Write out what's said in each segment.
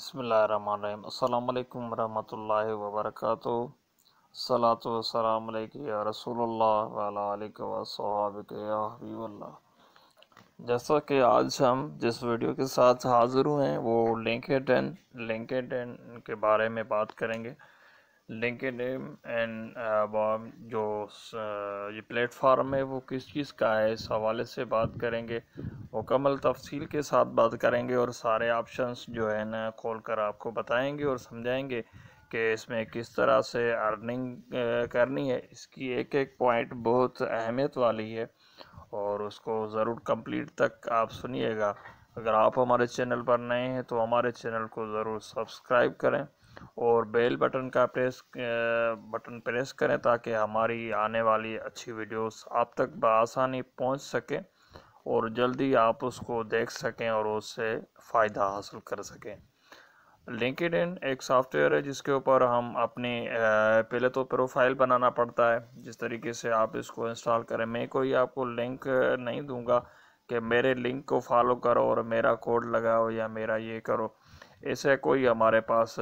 بسم اللہ الرحمن الرحیم السلام علیکم ورحمت اللہ وبرکاتہ صلاحت علیکہ علیکم رسول اللہ علیہ و حبیب اللہ جیسا کہ آج ہم جس ویڈیو کے ساتھ حاضر ہوئے ہیں وہ لنکڈ اینڈ لنکڈ اینڈ کے بارے میں بات کریں گے لنکڈ اینڈ جو یہ پلیٹ فارم ہے وہ کس چیز کا ہے اس حوالے سے بات کریں گے مکمل تفصیل کے ساتھ بات کریں گے اور سارے آپشنس جو ہے نا کھول کر آپ کو بتائیں گے اور سمجھائیں گے کہ اس میں کس طرح سے ارننگ کرنی ہے اس کی ایک ایک پوائنٹ بہت اہمیت والی ہے اور اس کو ضرور کمپلیٹ تک آپ سنیے گا اگر آپ ہمارے چینل پر نئے ہیں تو ہمارے چینل کو ضرور سبسکرائب کریں اور بیل بٹن کا پریس بٹن پریس کریں تاکہ ہماری آنے والی اچھی ویڈیوز آپ تک بآسانی پہنچ سکیں اور جلدی آپ اس کو دیکھ سکیں اور اس سے فائدہ حاصل کر سکیں لنکڈ ان ایک سافٹ ویئر ہے جس کے اوپر ہم اپنی پہلے تو پروفائل بنانا پڑتا ہے جس طریقے سے آپ اس کو انسٹال کریں میں کوئی آپ کو لنک نہیں دوں گا کہ میرے لنک کو فالو کرو اور میرا کوڈ لگاؤ یا میرا یہ کرو ایسے کوئی ہمارے پاس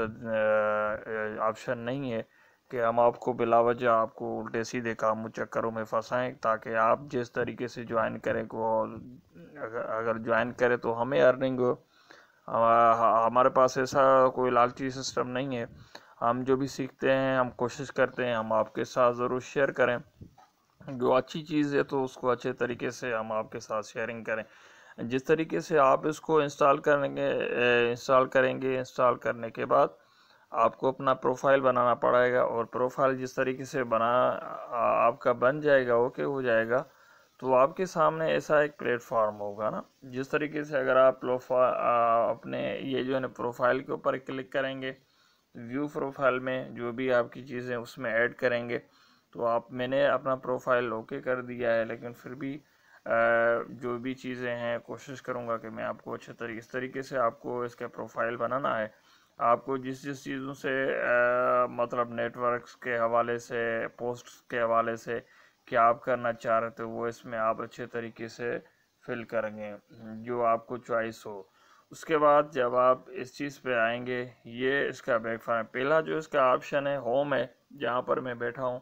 آپشن نہیں ہے کہ ہم آپ کو بلا وجہ آپ کو الٹے سیدھے کام چکروں میں پھنسائیں تاکہ آپ جس طریقے سے جوائن کریں کو اگر جوائن کرے تو ہمیں ارننگ ہو ہمارے پاس ایسا کوئی لالچی سسٹم نہیں ہے ہم جو بھی سیکھتے ہیں ہم کوشش کرتے ہیں ہم آپ کے ساتھ ضرور شیئر کریں جو اچھی چیز ہے تو اس کو اچھے طریقے سے ہم آپ کے ساتھ شیئرنگ کریں جس طریقے سے آپ اس کو انسٹال کریں گے انسٹال کریں گے انسٹال کرنے کے بعد آپ کو اپنا پروفائل بنانا پڑے گا اور پروفائل جس طریقے سے بنا آپ کا بن جائے گا اوکے ہو جائے گا تو آپ کے سامنے ایسا ایک پلیٹ فارم ہوگا نا جس طریقے سے اگر آپ اپنے یہ جو ہے نا پروفائل کے اوپر کلک کریں گے ویو پروفائل میں جو بھی آپ کی چیزیں اس میں ایڈ کریں گے تو آپ میں نے اپنا پروفائل اوکے کر دیا ہے لیکن پھر بھی جو بھی چیزیں ہیں کوشش کروں گا کہ میں آپ کو طریقے اس طریقے سے آپ کو اس کا پروفائل بنانا ہے آپ کو جس جس چیزوں سے مطلب نیٹ ورکس کے حوالے سے پوسٹ کے حوالے سے کیا آپ کرنا چاہ رہے تھے وہ اس میں آپ اچھے طریقے سے فل کریں گے جو آپ کو چوائس ہو اس کے بعد جب آپ اس چیز پہ آئیں گے یہ اس کا بیک فارم پہلا جو اس کا آپشن ہے ہوم ہے جہاں پر میں بیٹھا ہوں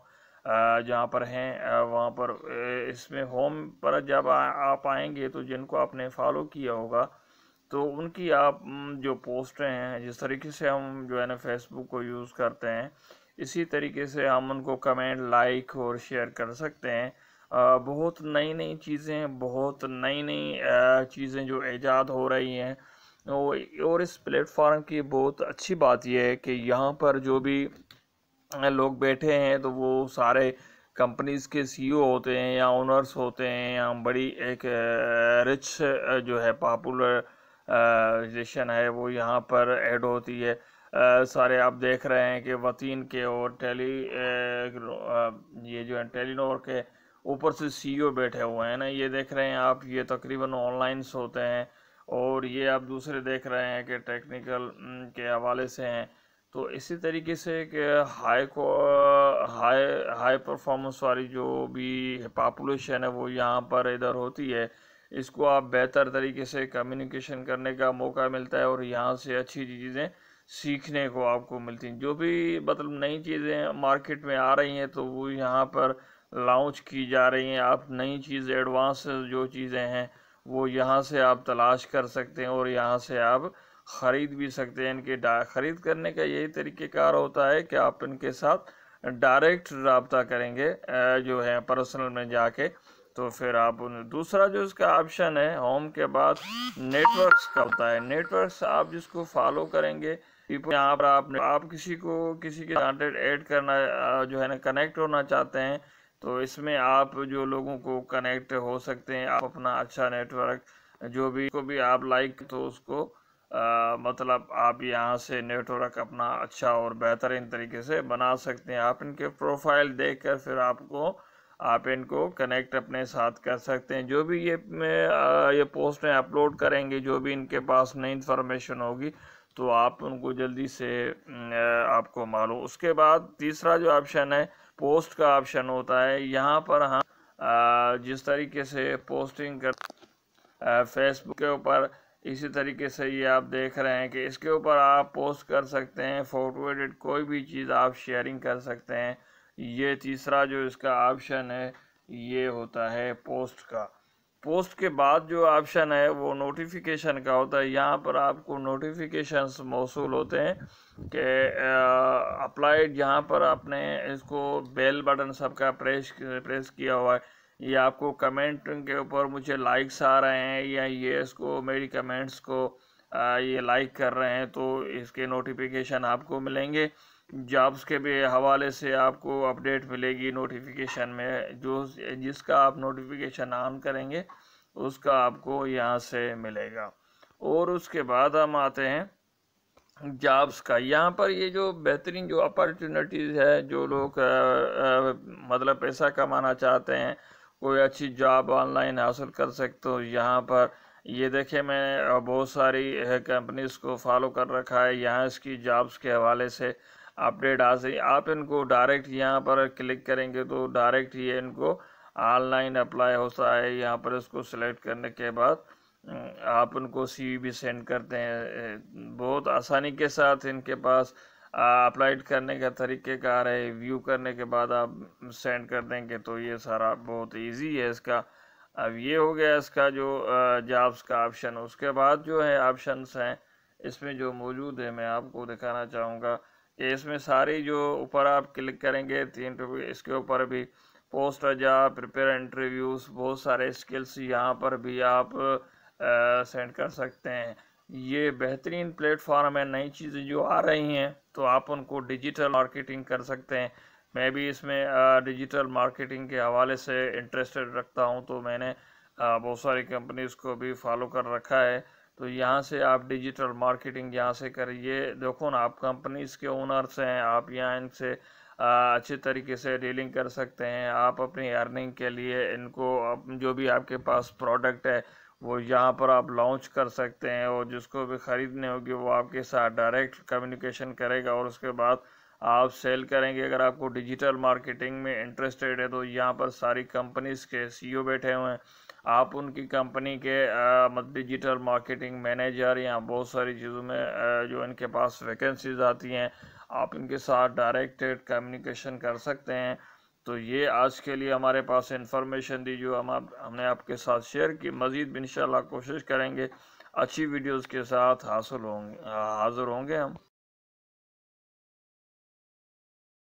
جہاں پر ہیں وہاں پر اس میں ہوم پر جب آپ آئیں گے تو جن کو آپ نے فالو کیا ہوگا تو ان کی آپ جو پوسٹیں ہیں جس طریقے سے ہم جو ہے نا فیس بک کو یوز کرتے ہیں اسی طریقے سے ہم ان کو کمنٹ لائک اور شیئر کر سکتے ہیں بہت نئی نئی چیزیں بہت نئی نئی چیزیں جو ایجاد ہو رہی ہیں اور اس پلیٹ فارم کی بہت اچھی بات یہ ہے کہ یہاں پر جو بھی لوگ بیٹھے ہیں تو وہ سارے کمپنیز کے سی او ہوتے ہیں یا اونرز ہوتے ہیں یا بڑی ایک رچ جو ہے پاپولر ریلیشن ہے وہ یہاں پر ایڈ ہوتی ہے سارے آپ دیکھ رہے ہیں کہ وطین کے اور ٹیلی یہ جو ہے ٹیلینور کے اوپر سے سی او بیٹھے ہوئے ہیں نا یہ دیکھ رہے ہیں آپ یہ تقریباً آن لائن ہوتے ہیں اور یہ آپ دوسرے دیکھ رہے ہیں کہ ٹیکنیکل کے حوالے سے ہیں تو اسی طریقے سے کہ ہائی کو ہائی ہائی پرفارمنس والی جو بھی پاپولیشن ہے وہ یہاں پر ادھر ہوتی ہے اس کو آپ بہتر طریقے سے کمیونیکیشن کرنے کا موقع ملتا ہے اور یہاں سے اچھی چیزیں سیکھنے کو آپ کو ملتی ہیں جو بھی مطلب نئی چیزیں مارکیٹ میں آ رہی ہیں تو وہ یہاں پر لانچ کی جا رہی ہیں آپ نئی چیزیں ایڈوانس جو چیزیں ہیں وہ یہاں سے آپ تلاش کر سکتے ہیں اور یہاں سے آپ خرید بھی سکتے ہیں ان کے ڈا خرید کرنے کا یہی طریقہ کار ہوتا ہے کہ آپ ان کے ساتھ ڈائریکٹ رابطہ کریں گے جو ہے پرسنل میں جا کے تو پھر آپ دوسرا جو اس کا آپشن ہے ہوم کے بعد نیٹ کا کرتا ہے نیٹ ورکس آپ جس کو فالو کریں گے یہاں پر آپ آپ کسی کو کسی کے ایڈ کرنا جو ہے نا کنیکٹ ہونا چاہتے ہیں تو اس میں آپ جو لوگوں کو کنیکٹ ہو سکتے ہیں آپ اپنا اچھا نیٹ ورک جو بھی کو بھی آپ لائک تو اس کو مطلب آپ یہاں سے نیٹ ورک اپنا اچھا اور بہترین طریقے سے بنا سکتے ہیں آپ ان کے پروفائل دیکھ کر پھر آپ کو آپ ان کو کنیکٹ اپنے ساتھ کر سکتے ہیں جو بھی یہ پوسٹیں اپلوڈ کریں گے جو بھی ان کے پاس نئی انفارمیشن ہوگی تو آپ ان کو جلدی سے آپ کو معلوم اس کے بعد تیسرا جو آپشن ہے پوسٹ کا آپشن ہوتا ہے یہاں پر ہم جس طریقے سے پوسٹنگ کر فیس بک کے اوپر اسی طریقے سے یہ آپ دیکھ رہے ہیں کہ اس کے اوپر آپ پوسٹ کر سکتے ہیں فوٹو ایڈٹ کوئی بھی چیز آپ شیئرنگ کر سکتے ہیں یہ تیسرا جو اس کا آپشن ہے یہ ہوتا ہے پوسٹ کا پوسٹ کے بعد جو آپشن ہے وہ نوٹیفیکیشن کا ہوتا ہے یہاں پر آپ کو نوٹیفیکیشنز موصول ہوتے ہیں کہ اپلائیڈ یہاں پر آپ نے اس کو بیل بٹن سب کا پریس پریس کیا ہوا ہے یہ آپ کو کمنٹ کے اوپر مجھے لائکس آ رہے ہیں یا یہ اس کو میری کمنٹس کو یہ لائک کر رہے ہیں تو اس کے نوٹیفیکیشن آپ کو ملیں گے جابس کے بھی حوالے سے آپ کو اپڈیٹ ملے گی نوٹیفیکیشن میں جو جس کا آپ نوٹیفیکیشن آن کریں گے اس کا آپ کو یہاں سے ملے گا اور اس کے بعد ہم آتے ہیں جابس کا یہاں پر یہ جو بہترین جو اپارچونیٹیز ہے جو لوگ مطلب پیسہ کمانا چاہتے ہیں کوئی اچھی جاب آن لائن حاصل کر سکتے ہو یہاں پر یہ دیکھیں میں بہت ساری کمپنیز کو فالو کر رکھا ہے یہاں اس کی جابس کے حوالے سے اپڈیٹ آ سکے آپ ان کو ڈائریکٹ یہاں پر کلک کریں گے تو ڈائریکٹ یہ ان کو آن لائن اپلائی ہوتا ہے یہاں پر اس کو سلیکٹ کرنے کے بعد آپ ان کو سی بھی سینڈ کرتے ہیں بہت آسانی کے ساتھ ان کے پاس اپلائڈ کرنے کا طریقہ کار ہے ویو کرنے کے بعد آپ سینڈ کر دیں گے تو یہ سارا بہت ایزی ہے اس کا اب یہ ہو گیا اس کا جو جابس کا آپشن اس کے بعد جو ہے آپشنس ہیں اس میں جو موجود ہے میں آپ کو دکھانا چاہوں گا کہ اس میں ساری جو اوپر آپ کلک کریں گے تین اس کے اوپر بھی پوسٹ اجا پریپیر انٹرویوز بہت سارے اسکلس یہاں پر بھی آپ سینڈ کر سکتے ہیں یہ بہترین پلیٹ فارم ہے نئی چیزیں جو آ رہی ہیں تو آپ ان کو ڈیجیٹل مارکیٹنگ کر سکتے ہیں میں بھی اس میں ڈیجیٹل مارکیٹنگ کے حوالے سے انٹرسٹڈ رکھتا ہوں تو میں نے بہت ساری کمپنیز کو بھی فالو کر رکھا ہے تو یہاں سے آپ ڈیجیٹل مارکیٹنگ یہاں سے کریے دیکھو نا آپ کمپنیز کے اونرس ہیں آپ یہاں ان سے اچھے طریقے سے ڈیلنگ کر سکتے ہیں آپ اپنی ارننگ کے لیے ان کو جو بھی آپ کے پاس پروڈکٹ ہے وہ یہاں پر آپ لانچ کر سکتے ہیں اور جس کو بھی خریدنے ہوگی وہ آپ کے ساتھ ڈائریکٹ کمیونیکیشن کرے گا اور اس کے بعد آپ سیل کریں گے اگر آپ کو ڈیجیٹل مارکیٹنگ میں انٹرسٹیڈ ہے تو یہاں پر ساری کمپنیز کے سی او بیٹھے ہوئے ہیں آپ ان کی کمپنی کے مطلب ڈیجیٹل مارکیٹنگ مینیجر یا بہت ساری چیزوں میں جو ان کے پاس ویکنسیز آتی ہیں آپ ان کے ساتھ ڈائریکٹ کمیونیکیشن کر سکتے ہیں تو یہ آج کے لیے ہمارے پاس انفارمیشن دی جو ہم آپ ہم نے آپ کے ساتھ شیئر کی مزید ان کوشش کریں گے اچھی ویڈیوز کے ساتھ حاصل ہوں گے حاضر ہوں گے ہم